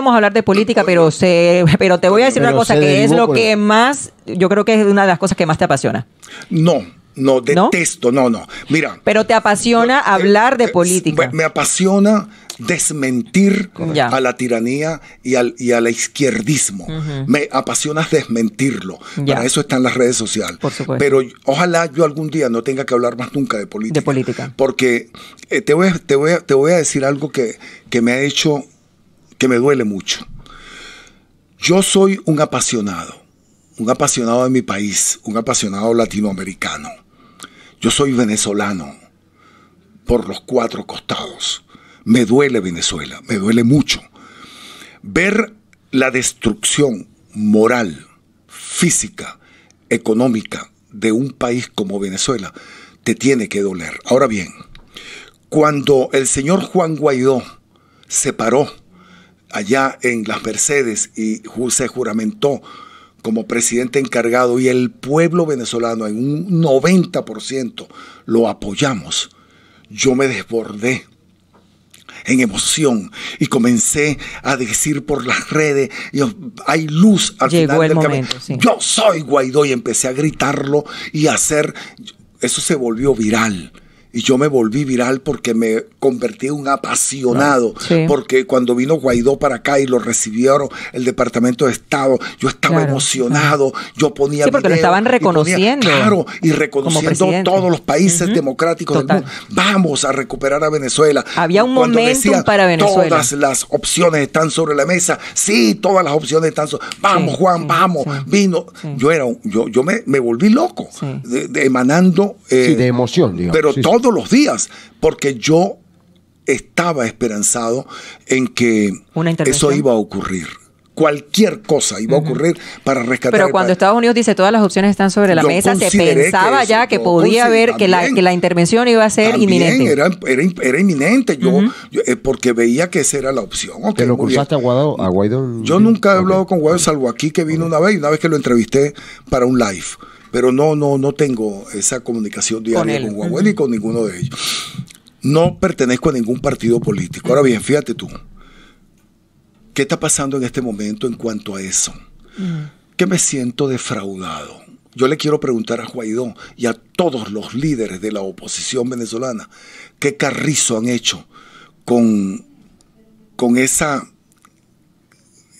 vamos a hablar de política, pero se, pero te voy a decir una cosa que es lo que más, yo creo que es una de las cosas que más te apasiona. No, no, detesto, no, no. Mira. Pero te apasiona eh, hablar de eh, política. Me apasiona desmentir a la tiranía y al, y al izquierdismo. Me apasiona desmentirlo. Ya. Para eso están las redes sociales. Por Pero ojalá yo algún día no tenga que hablar más nunca de política. De política. Porque eh, te, voy, te, voy, te voy a decir algo que, que me ha hecho que me duele mucho. Yo soy un apasionado, un apasionado de mi país, un apasionado latinoamericano. Yo soy venezolano por los cuatro costados. Me duele Venezuela, me duele mucho. Ver la destrucción moral, física, económica de un país como Venezuela te tiene que doler. Ahora bien, cuando el señor Juan Guaidó se paró allá en las Mercedes y se juramentó como presidente encargado y el pueblo venezolano en un 90% lo apoyamos, yo me desbordé en emoción y comencé a decir por las redes, hay luz al final del camino. Yo soy Guaidó y empecé a gritarlo y hacer, eso se volvió viral y yo me volví viral porque me convertí en un apasionado. Porque cuando vino Guaidó para acá y lo recibieron el Departamento de Estado, yo estaba emocionado, yo ponía. Sí, porque lo estaban reconociendo. Y claro, y reconociendo todos los países democráticos del mundo. Vamos a recuperar a Venezuela. Había un momento para Venezuela. Todas las opciones están sobre la mesa. Sí, todas las opciones están sobre. Vamos, Juan, vamos. Vino. Yo era, yo, yo me, volví loco, emanando. Eh, de emoción, digamos. Pero todo todos los días, porque yo estaba esperanzado en que eso iba a ocurrir cualquier cosa iba a ocurrir para rescatar. Pero cuando Estados Unidos dice todas las opciones están sobre la mesa, se pensaba ya que podía haber que la, intervención iba a ser inminente. Era, era, inminente, yo, eh, porque veía que esa era la opción. ¿Te lo cursaste a Guaidó? Yo nunca he hablado con Guaidó, salvo aquí que vino una vez, y una vez que lo entrevisté para un live pero no, no, no tengo esa comunicación diaria con, Guaidó ni con ninguno de ellos. No pertenezco a ningún partido político. Ahora bien, fíjate tú, ¿Qué está pasando en este momento en cuanto a eso? Mm. ¿Qué me siento defraudado. Yo le quiero preguntar a Guaidó y a todos los líderes de la oposición venezolana qué carrizo han hecho con, con esa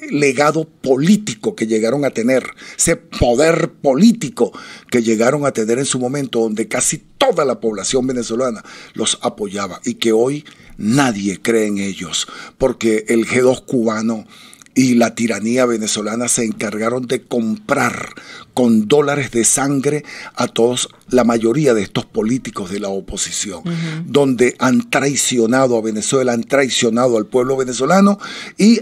legado político que llegaron a tener, ese poder político que llegaron a tener en su momento, donde casi toda la población venezolana los apoyaba y que hoy nadie cree en ellos, porque el G2 cubano y la tiranía venezolana se encargaron de comprar con dólares de sangre a todos, la mayoría de estos políticos de la oposición, donde han traicionado a Venezuela, han traicionado al pueblo venezolano y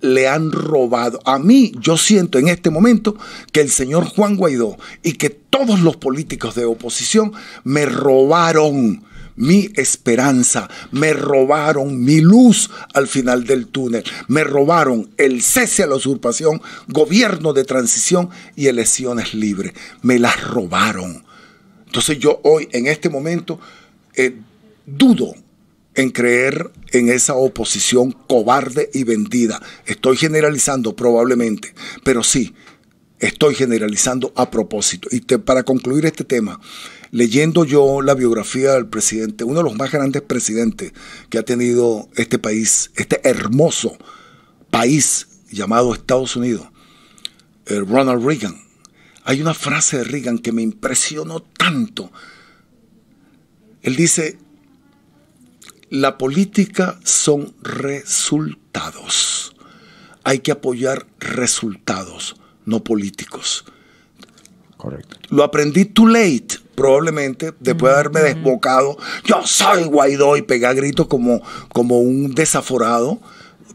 le han robado. A mí yo siento en este momento que el señor Juan Guaidó y que todos los políticos de oposición me robaron mi esperanza, me robaron mi luz al final del túnel, me robaron el cese a la usurpación, gobierno de transición y elecciones libres. Me las robaron. Entonces yo hoy, en este momento, eh, dudo en creer en esa oposición cobarde y vendida. Estoy generalizando probablemente, pero sí, estoy generalizando a propósito. Y para concluir este tema, leyendo yo la biografía del presidente, uno de los más grandes presidentes que ha tenido este país, este hermoso país llamado Estados Unidos, eh, Ronald Reagan. Hay una frase de Reagan que me impresionó tanto. Él dice, la política son resultados. Hay que apoyar resultados, no políticos. Correcto. Lo aprendí too late, probablemente, después de haberme desbocado. Yo soy Guaidó y pegué a gritos como, como un desaforado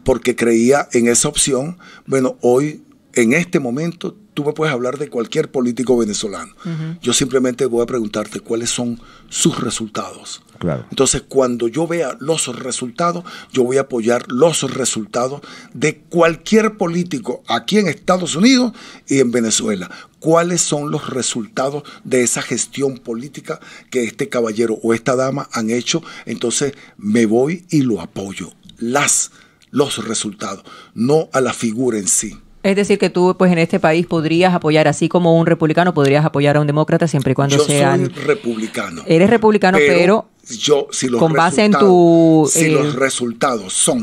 porque creía en esa opción. Bueno, hoy, en este momento, tú me puedes hablar de cualquier político venezolano. Yo simplemente voy a preguntarte cuáles son sus resultados. Entonces, cuando yo vea los resultados, yo voy a apoyar los resultados de cualquier político aquí en Estados Unidos y en Venezuela. ¿Cuáles son los resultados de esa gestión política que este caballero o esta dama han hecho? Entonces, me voy y lo apoyo. Las, los resultados, no a la figura en sí. Es decir, que tú, pues en este país podrías apoyar, así como un republicano, podrías apoyar a un demócrata siempre y cuando yo sean. Soy republicano. Eres republicano, pero. yo, si los con base en los eh, resultados son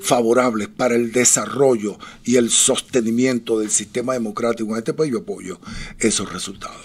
favorables para el desarrollo y el sostenimiento del sistema democrático en este país, yo apoyo esos resultados.